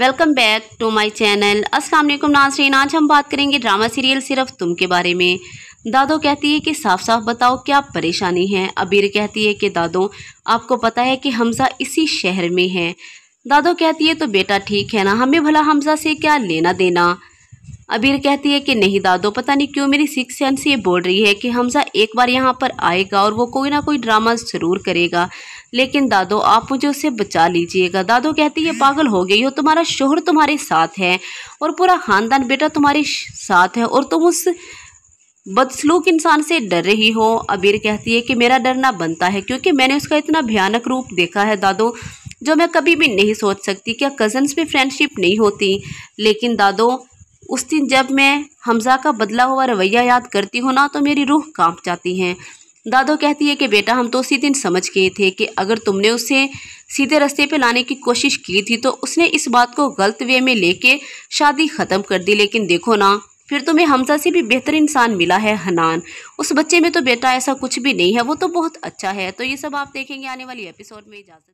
welcome back to my channel अस्सलाम वालेकुम नाजरीन आज हम बात करेंगे ड्रामा सीरियल सिर्फ तुम के बारे में दादो कहती है कि साफ साफ बताओ क्या परेशानी है अबीर कहती है कि दादो आपको पता है कि हमजा इसी शहर में है दादो कहती है तो बेटा ठीक है ना हमें भला हमजा से क्या लेना देना अबीर कहती है कि नहीं दादो पता नहीं क्यों मेरी सिक्स सेंस ये बोल रही है कि हमजा एक बार यहाँ पर आएगा और वो कोई ना कोई ड्रामा ज़रूर करेगा लेकिन दादो आप मुझे उसे बचा लीजिएगा दादो कहती है पागल हो गई हो तुम्हारा शोहर तुम्हारे साथ है और पूरा ख़ानदान बेटा तुम्हारे साथ है और तुम उस बदसलूक इंसान से डर रही हो अबीर कहती है कि मेरा डरना बनता है क्योंकि मैंने उसका इतना भयानक रूप देखा है दादो जो मैं कभी भी नहीं सोच सकती क्या कज़न्स में फ्रेंडशिप नहीं होती लेकिन दादो उस दिन जब मैं हमज़ा का बदला हुआ रवैया याद करती हूँ ना तो मेरी रूह कांप जाती है दादो कहती है कि बेटा हम तो उसी दिन समझ गए थे कि अगर तुमने उसे सीधे रास्ते पे लाने की कोशिश की थी तो उसने इस बात को गलत वे में लेके शादी ख़त्म कर दी लेकिन देखो ना फिर तुम्हें हमजा से भी बेहतर इंसान मिला है हनान उस बच्चे में तो बेटा ऐसा कुछ भी नहीं है वो तो बहुत अच्छा है तो ये सब आप देखेंगे आने वाली एपिसोड में इजाज़त